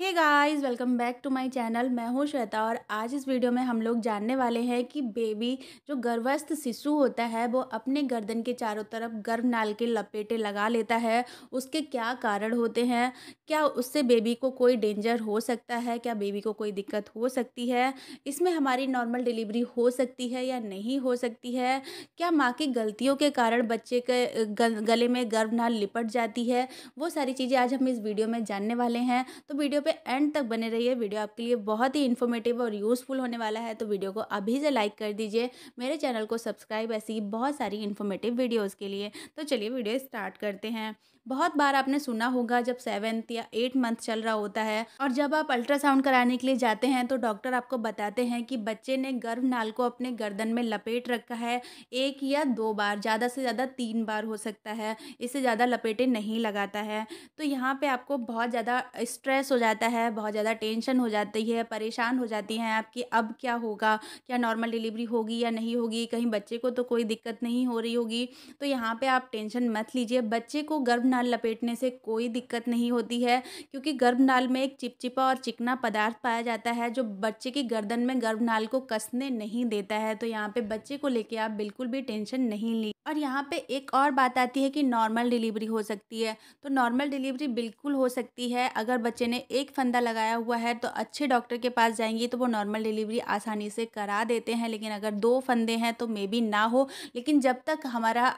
hey guys welcome back to my channel मैं हूँ श्वेता और आज इस वीडियो में हम लोग जानने वाले हैं कि बेबी जो गर्भस्थ शिशु होता है वो अपने गर्दन के चारों तरफ गर्भनाल के लपेटे लगा लेता है उसके क्या कारण होते हैं क्या उससे बेबी को कोई डेंजर हो सकता है क्या बेबी को कोई दिक्कत हो सकती है इसमें हमारी नॉर्मल डिलीवरी हो सकती है या नहीं हो सकती है क्या माँ की गलतियों के कारण बच्चे के गले में गर्भनाल लिपट जाती है वो सारी चीज़ें आज हम इस वीडियो में जानने वाले हैं तो वीडियो पे एंड तक बने रहिए वीडियो आपके लिए बहुत ही इन्फॉर्मेटिव और यूज़फुल होने वाला है तो वीडियो को अभी से लाइक कर दीजिए मेरे चैनल को सब्सक्राइब ऐसी बहुत सारी इन्फॉर्मेटिव वीडियोज़ के लिए तो चलिए वीडियो स्टार्ट करते हैं बहुत बार आपने सुना होगा जब सेवन्थ या एट मंथ चल रहा होता है और जब आप अल्ट्रासाउंड कराने के लिए जाते हैं तो डॉक्टर आपको बताते हैं कि बच्चे ने गर्भ नाल को अपने गर्दन में लपेट रखा है एक या दो बार ज़्यादा से ज़्यादा तीन बार हो सकता है इससे ज़्यादा लपेटे नहीं लगाता है तो यहाँ पे आपको बहुत ज़्यादा स्ट्रेस हो जाता जाता है बहुत ज़्यादा टेंशन हो जाती है परेशान हो जाती हैं आपकी अब क्या होगा क्या नॉर्मल डिलीवरी होगी या नहीं होगी कहीं बच्चे को तो कोई दिक्कत नहीं हो रही होगी तो यहाँ पे आप टेंशन मत लीजिए बच्चे को गर्भनाल लपेटने से कोई दिक्कत नहीं होती है क्योंकि गर्भनाल में एक चिपचिपा और चिकना पदार्थ पाया जाता है जो बच्चे की गर्दन में गर्भनाल को कसने नहीं देता है तो यहाँ पे बच्चे को लेके आप बिल्कुल भी टेंशन नहीं ली और यहाँ पे एक और बात आती है कि नॉर्मल डिलीवरी हो सकती है तो नॉर्मल डिलीवरी बिल्कुल हो सकती है अगर बच्चे ने एक फंदा लगाया हुआ है तो अच्छे डॉक्टर के पास जाएंगे तो वो नॉर्मल डिलीवरी आसानी से करा देते हैं लेकिन अगर दो फंदे हैं तो मे बी ना हो लेकिन जब तक हमारा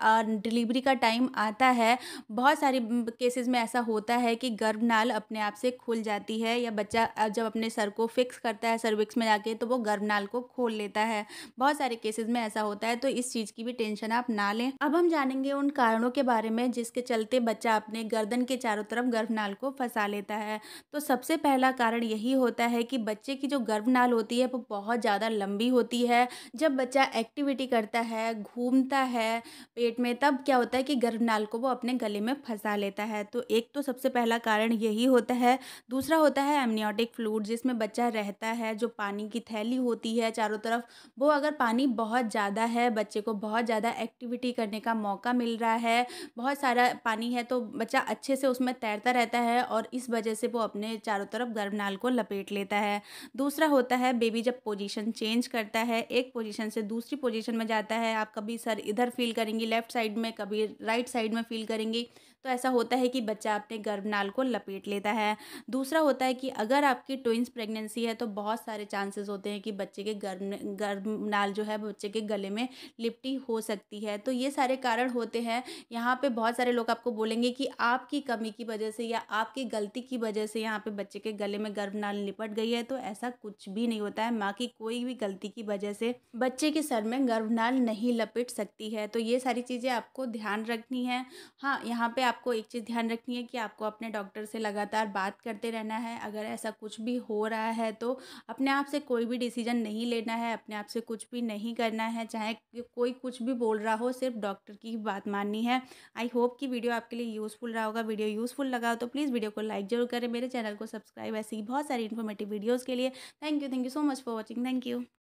डिलीवरी का टाइम आता है बहुत सारी केसेस में ऐसा होता है कि गर्भ नाल अपने आप से खुल जाती है या बच्चा जब अपने सर को फिक्स करता है सर्विक्स में जाके तो वो गर्भ नाल को खोल लेता है बहुत सारे केसेस में ऐसा होता है तो इस चीज़ की भी टेंशन आप ना लें लें अब हम जानेंगे उन कारणों के बारे में जिसके चलते बच्चा अपने गर्दन के चारों तरफ गर्भनाल को फंसा लेता है तो सबसे पहला कारण यही होता है कि बच्चे की जो गर्भनाल होती है वो बहुत ज़्यादा लंबी होती है जब बच्चा एक्टिविटी करता है घूमता है पेट में तब क्या होता है कि गर्भनाल को वो अपने गले में फंसा लेता है तो एक तो सबसे पहला कारण यही होता है दूसरा होता है एमनियोटिक फ्लूड जिसमें बच्चा रहता है जो पानी की थैली होती है चारों तरफ वो अगर पानी बहुत ज़्यादा है बच्चे को बहुत ज़्यादा एक्टिविटी एक्टिविटी करने का मौका मिल रहा है बहुत सारा पानी है तो बच्चा अच्छे से उसमें तैरता रहता है और इस वजह से वो अपने चारों तरफ नाल को लपेट लेता है दूसरा होता है बेबी जब पोजीशन चेंज करता है एक पोजीशन से दूसरी पोजीशन में जाता है आप कभी सर इधर फील करेंगी लेफ्ट साइड में कभी राइट साइड में फील करेंगी तो ऐसा होता है कि बच्चा अपने गर्भनाल को लपेट लेता है दूसरा होता है कि अगर आपकी ट्विंस प्रेगनेंसी है तो बहुत सारे चांसेस होते हैं कि बच्चे के गर्भ गर्भनाल जो है बच्चे के गले में लिपटी हो सकती है तो ये सारे कारण होते हैं यहाँ पे बहुत सारे लोग आपको बोलेंगे कि आपकी कमी की वजह से या आपकी गलती की वजह से यहाँ पर बच्चे के गले में गर्भनाल लिपट गई है तो ऐसा कुछ भी नहीं होता है माँ की कोई भी गलती की वजह से बच्चे के सर में गर्भनाल नहीं लपेट सकती है तो ये सारी चीज़ें आपको ध्यान रखनी है हाँ यहाँ पे आपको एक चीज़ ध्यान रखनी है कि आपको अपने डॉक्टर से लगातार बात करते रहना है अगर ऐसा कुछ भी हो रहा है तो अपने आप से कोई भी डिसीजन नहीं लेना है अपने आप से कुछ भी नहीं करना है चाहे कोई कुछ भी बोल रहा हो सिर्फ डॉक्टर की बात माननी है आई होप कि वीडियो आपके लिए यूज़फुल रहा होगा वीडियो यूज़फुल लगा हो तो प्लीज़ वीडियो को लाइक जरूर करें मेरे चैनल को सब्सक्राइब ऐसी बहुत सारी इन्फॉर्मेटिव वीडियोज़ के लिए thank you thank you so much for watching thank you